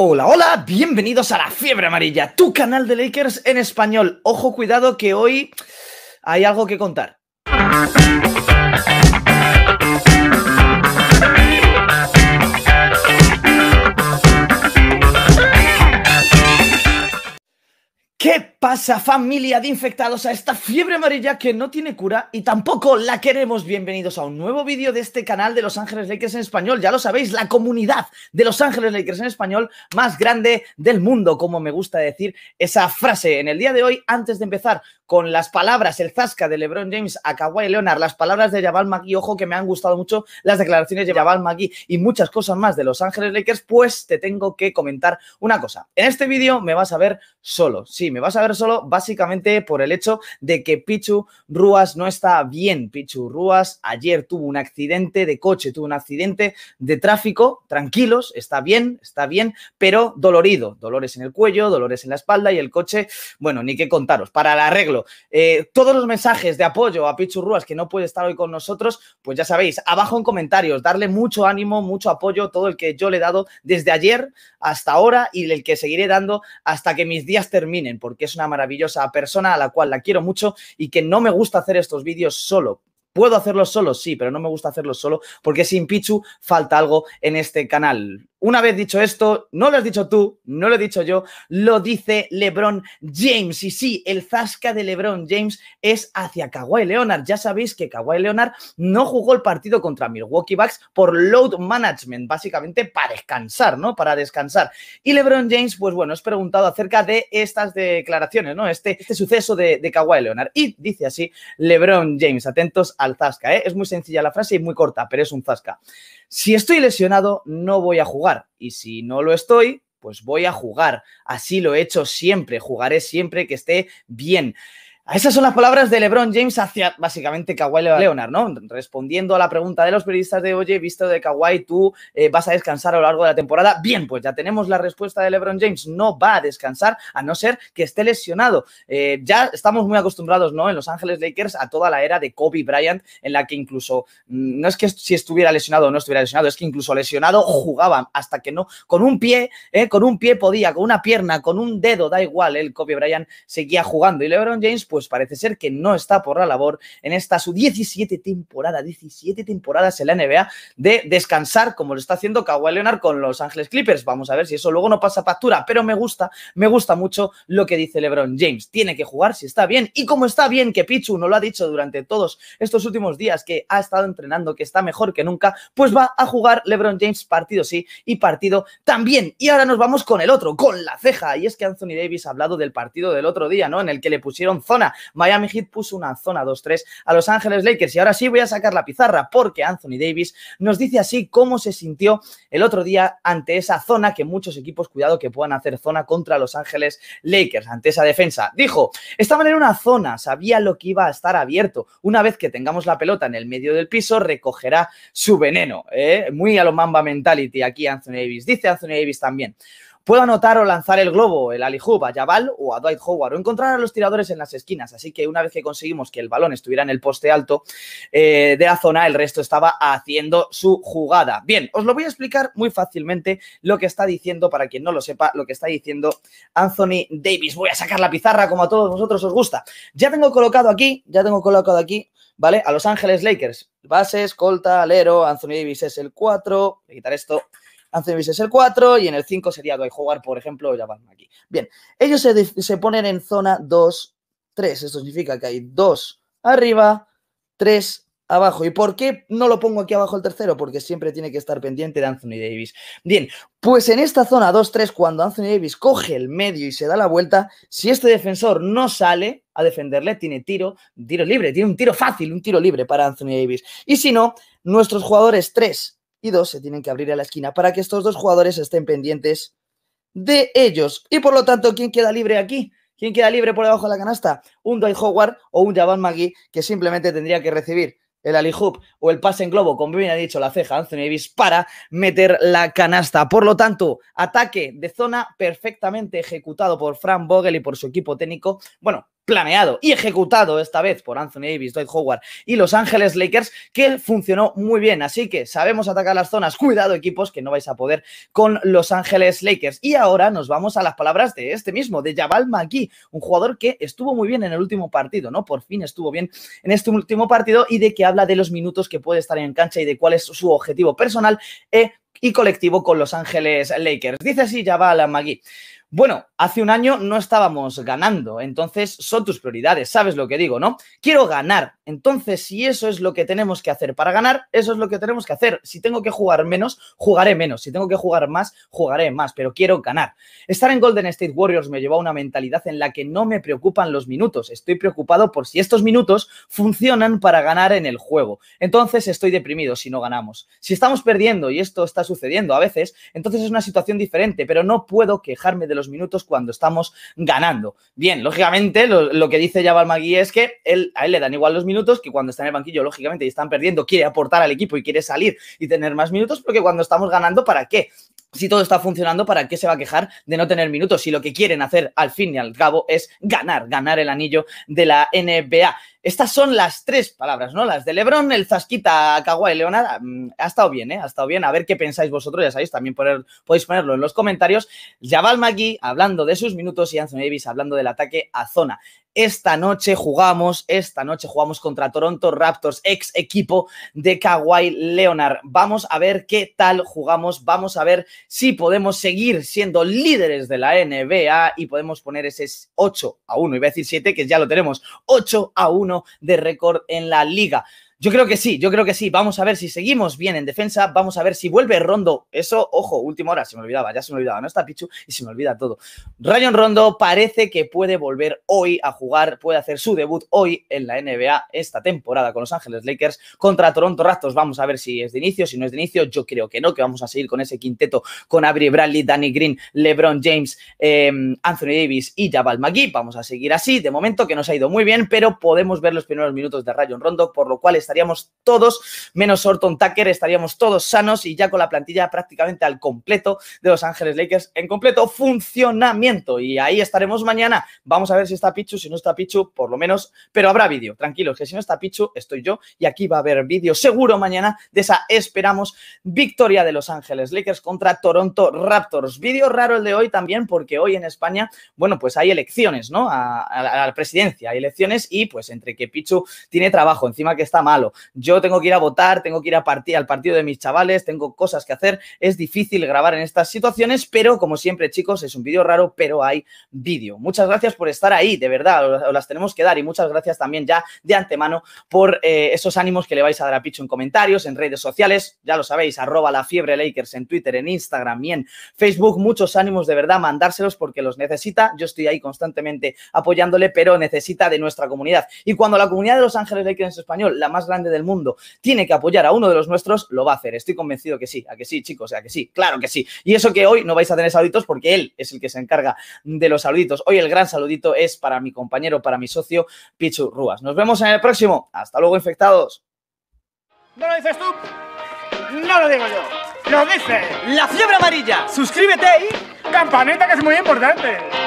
Hola, hola, bienvenidos a La Fiebre Amarilla, tu canal de Lakers en español. Ojo, cuidado que hoy hay algo que contar. ¿Qué pasa familia de infectados a esta fiebre amarilla que no tiene cura y tampoco la queremos? Bienvenidos a un nuevo vídeo de este canal de Los Ángeles Lakers en español. Ya lo sabéis, la comunidad de Los Ángeles Lakers en español más grande del mundo, como me gusta decir esa frase. En el día de hoy, antes de empezar con las palabras, el zasca de LeBron James a Kawhi Leonard, las palabras de Jabal Magui, ojo que me han gustado mucho las declaraciones de Jabal Magui y muchas cosas más de Los Ángeles Lakers, pues te tengo que comentar una cosa. En este vídeo me vas a ver solo, sí, me vas a ver solo básicamente por el hecho de que Pichu Ruas no está bien. Pichu Ruas ayer tuvo un accidente de coche, tuvo un accidente de tráfico, tranquilos, está bien, está bien, pero dolorido. Dolores en el cuello, dolores en la espalda y el coche, bueno, ni qué contaros. Para el arreglo, eh, todos los mensajes de apoyo a Pichu Ruas que no puede estar hoy con nosotros, pues ya sabéis, abajo en comentarios, darle mucho ánimo, mucho apoyo, todo el que yo le he dado desde ayer hasta ahora y el que seguiré dando hasta que mis días terminen porque es una maravillosa persona a la cual la quiero mucho y que no me gusta hacer estos vídeos solo. ¿Puedo hacerlos solo? Sí, pero no me gusta hacerlos solo porque sin Pichu falta algo en este canal. Una vez dicho esto, no lo has dicho tú, no lo he dicho yo, lo dice LeBron James. Y sí, el zasca de LeBron James es hacia Kawhi Leonard. Ya sabéis que Kawhi Leonard no jugó el partido contra Milwaukee Bucks por load management, básicamente para descansar, ¿no? Para descansar. Y LeBron James, pues bueno, es preguntado acerca de estas declaraciones, ¿no? Este, este suceso de, de Kawhi Leonard. Y dice así LeBron James, atentos al zasca, ¿eh? Es muy sencilla la frase y muy corta, pero es un zasca si estoy lesionado, no voy a jugar. Y si no lo estoy, pues voy a jugar. Así lo he hecho siempre, jugaré siempre que esté bien. Esas son las palabras de LeBron James hacia básicamente Kawhi Leonard, ¿no? Respondiendo a la pregunta de los periodistas de, oye, visto de Kawhi, tú eh, vas a descansar a lo largo de la temporada. Bien, pues ya tenemos la respuesta de LeBron James. No va a descansar a no ser que esté lesionado. Eh, ya estamos muy acostumbrados, ¿no? En Los Ángeles Lakers a toda la era de Kobe Bryant, en la que incluso, mm, no es que si estuviera lesionado o no estuviera lesionado, es que incluso lesionado jugaba hasta que no, con un pie, eh, con un pie podía, con una pierna, con un dedo, da igual, el Kobe Bryant seguía jugando. Y LeBron James, pues pues parece ser que no está por la labor en esta su 17 temporada, 17 temporadas en la NBA de descansar como lo está haciendo Kawhi Leonard con los Ángeles Clippers. Vamos a ver si eso luego no pasa factura, pero me gusta, me gusta mucho lo que dice LeBron James. Tiene que jugar si está bien y como está bien que Pichu no lo ha dicho durante todos estos últimos días que ha estado entrenando, que está mejor que nunca, pues va a jugar LeBron James partido sí y partido también. Y ahora nos vamos con el otro, con la ceja. Y es que Anthony Davis ha hablado del partido del otro día, ¿no? En el que le pusieron zona Miami Heat puso una zona 2-3 a Los Ángeles Lakers. Y ahora sí voy a sacar la pizarra porque Anthony Davis nos dice así cómo se sintió el otro día ante esa zona que muchos equipos, cuidado, que puedan hacer zona contra Los Ángeles Lakers, ante esa defensa. Dijo, estaban en una zona, sabía lo que iba a estar abierto. Una vez que tengamos la pelota en el medio del piso, recogerá su veneno. ¿eh? Muy a lo Mamba Mentality aquí Anthony Davis. Dice Anthony Davis también. Puedo anotar o lanzar el globo, el alihub a Jabal o a Dwight Howard, o encontrar a los tiradores en las esquinas. Así que una vez que conseguimos que el balón estuviera en el poste alto eh, de la zona, el resto estaba haciendo su jugada. Bien, os lo voy a explicar muy fácilmente lo que está diciendo, para quien no lo sepa, lo que está diciendo Anthony Davis. Voy a sacar la pizarra como a todos vosotros os gusta. Ya tengo colocado aquí, ya tengo colocado aquí ¿vale? A Los Ángeles Lakers. Bases, colta, alero, Anthony Davis es el 4. Voy a quitar esto. Anthony Davis es el 4 y en el 5 sería jugar, jugar, por ejemplo, ya van aquí. Bien, ellos se, se ponen en zona 2, 3. Esto significa que hay 2 arriba, 3 abajo. ¿Y por qué no lo pongo aquí abajo el tercero? Porque siempre tiene que estar pendiente de Anthony Davis. Bien, pues en esta zona 2-3, cuando Anthony Davis coge el medio y se da la vuelta, si este defensor no sale a defenderle, tiene tiro, tiro libre, tiene un tiro fácil, un tiro libre para Anthony Davis. Y si no, nuestros jugadores 3 y dos se tienen que abrir a la esquina para que estos dos jugadores estén pendientes de ellos. Y por lo tanto, ¿quién queda libre aquí? ¿Quién queda libre por debajo de la canasta? Un Dwight Howard o un Javan Magui que simplemente tendría que recibir el hoop o el pase en globo, como bien ha dicho la ceja Anthony Davis, para meter la canasta. Por lo tanto, ataque de zona perfectamente ejecutado por Frank Vogel y por su equipo técnico. Bueno, planeado y ejecutado esta vez por Anthony Davis, Dwight Howard y Los Ángeles Lakers, que funcionó muy bien. Así que sabemos atacar las zonas. Cuidado, equipos, que no vais a poder con Los Ángeles Lakers. Y ahora nos vamos a las palabras de este mismo, de Jabal McGee, un jugador que estuvo muy bien en el último partido, ¿no? Por fin estuvo bien en este último partido y de que habla de los minutos que puede estar en cancha y de cuál es su objetivo personal eh, y colectivo con Los Ángeles Lakers. Dice así Jabal Magui bueno, hace un año no estábamos ganando, entonces son tus prioridades, sabes lo que digo, ¿no? Quiero ganar, entonces si eso es lo que tenemos que hacer para ganar, eso es lo que tenemos que hacer. Si tengo que jugar menos, jugaré menos, si tengo que jugar más, jugaré más, pero quiero ganar. Estar en Golden State Warriors me llevó a una mentalidad en la que no me preocupan los minutos, estoy preocupado por si estos minutos funcionan para ganar en el juego. Entonces estoy deprimido si no ganamos. Si estamos perdiendo y esto está sucediendo a veces, entonces es una situación diferente, pero no puedo quejarme de los minutos cuando estamos ganando. Bien, lógicamente, lo, que dice Jabal Magui es que él, a él le dan igual los minutos que cuando está en el banquillo, lógicamente, y están perdiendo, quiere aportar al equipo y quiere salir y tener más minutos, porque cuando estamos ganando, ¿para qué? si todo está funcionando, ¿para qué se va a quejar de no tener minutos? Si lo que quieren hacer al fin y al cabo es ganar, ganar el anillo de la NBA. Estas son las tres palabras, ¿no? Las de Lebron, el Zasquita, Kawhi, Leonard. Ah, mm, ha estado bien, ¿eh? Ha estado bien. A ver qué pensáis vosotros, ya sabéis, también poner, podéis ponerlo en los comentarios. Jabal Magui hablando de sus minutos y Anthony Davis hablando del ataque a zona. Esta noche jugamos, esta noche jugamos contra Toronto Raptors, ex equipo de Kawhi Leonard. Vamos a ver qué tal jugamos, vamos a ver si podemos seguir siendo líderes de la NBA y podemos poner ese 8 a 1, iba a decir 7, que ya lo tenemos, 8 a 1 de récord en la liga. Yo creo que sí, yo creo que sí. Vamos a ver si seguimos bien en defensa. Vamos a ver si vuelve Rondo. Eso, ojo, última hora, se me olvidaba, ya se me olvidaba. No está Pichu y se me olvida todo. Rayon Rondo parece que puede volver hoy a jugar, puede hacer su debut hoy en la NBA esta temporada con Los Ángeles Lakers contra Toronto Raptors. Vamos a ver si es de inicio, si no es de inicio. Yo creo que no, que vamos a seguir con ese quinteto con Avery Bradley, Danny Green, LeBron James, eh, Anthony Davis y Jabal McGee. Vamos a seguir así. De momento que nos ha ido muy bien, pero podemos ver los primeros minutos de Rayon Rondo, por lo cual es estaríamos todos, menos Orton Tucker, estaríamos todos sanos y ya con la plantilla prácticamente al completo de Los Ángeles Lakers en completo funcionamiento. Y ahí estaremos mañana. Vamos a ver si está Pichu, si no está Pichu, por lo menos, pero habrá vídeo. Tranquilos, que si no está Pichu, estoy yo y aquí va a haber vídeo seguro mañana de esa esperamos victoria de Los Ángeles Lakers contra Toronto Raptors. Vídeo raro el de hoy también porque hoy en España, bueno, pues hay elecciones, ¿no? A, la presidencia, hay elecciones y pues entre que Pichu tiene trabajo, encima que está mal yo tengo que ir a votar, tengo que ir a partir, al partido de mis chavales, tengo cosas que hacer. Es difícil grabar en estas situaciones, pero como siempre, chicos, es un vídeo raro, pero hay vídeo. Muchas gracias por estar ahí, de verdad, os las tenemos que dar y muchas gracias también ya de antemano por eh, esos ánimos que le vais a dar a Picho en comentarios, en redes sociales, ya lo sabéis, arroba la fiebre Lakers en Twitter, en Instagram y en Facebook. Muchos ánimos de verdad, mandárselos porque los necesita. Yo estoy ahí constantemente apoyándole, pero necesita de nuestra comunidad. Y cuando la comunidad de Los Ángeles Lakers en español, la más grande del mundo tiene que apoyar a uno de los nuestros, lo va a hacer. Estoy convencido que sí, a que sí, chicos, a que sí, claro que sí. Y eso que hoy no vais a tener saluditos porque él es el que se encarga de los saluditos. Hoy el gran saludito es para mi compañero, para mi socio, Pichu Rúas. Nos vemos en el próximo. Hasta luego, infectados. ¿No lo dices tú? No lo digo yo. Lo dice la fiebre amarilla. Suscríbete y campanita que es muy importante.